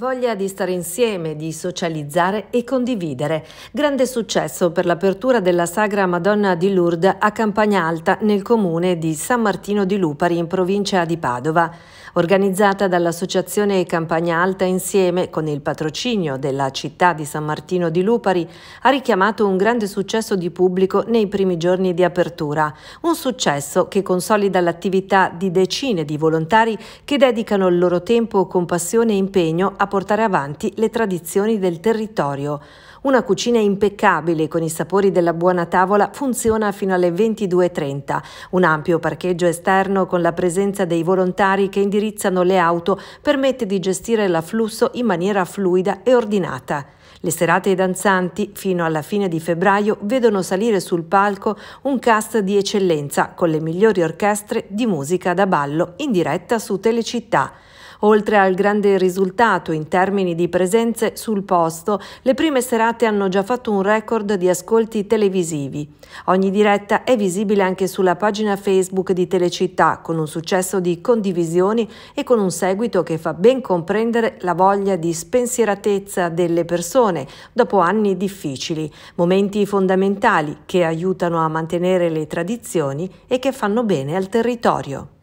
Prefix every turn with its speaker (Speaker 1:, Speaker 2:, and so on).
Speaker 1: Voglia di stare insieme, di socializzare e condividere. Grande successo per l'apertura della Sagra Madonna di Lourdes a Campagna Alta nel comune di San Martino di Lupari in provincia di Padova. Organizzata dall'associazione Campagna Alta insieme con il patrocinio della città di San Martino di Lupari, ha richiamato un grande successo di pubblico nei primi giorni di apertura. Un successo che consolida l'attività di decine di volontari che dedicano il loro tempo con passione e impegno a portare avanti le tradizioni del territorio. Una cucina impeccabile con i sapori della buona tavola funziona fino alle 22.30. Un ampio parcheggio esterno con la presenza dei volontari che indirizzano le auto permette di gestire l'afflusso in maniera fluida e ordinata. Le serate danzanti, fino alla fine di febbraio, vedono salire sul palco un cast di eccellenza con le migliori orchestre di musica da ballo in diretta su Telecittà. Oltre al grande risultato in termini di presenze sul posto, le prime serate hanno già fatto un record di ascolti televisivi. Ogni diretta è visibile anche sulla pagina Facebook di Telecittà, con un successo di condivisioni e con un seguito che fa ben comprendere la voglia di spensieratezza delle persone dopo anni difficili, momenti fondamentali che aiutano a mantenere le tradizioni e che fanno bene al territorio.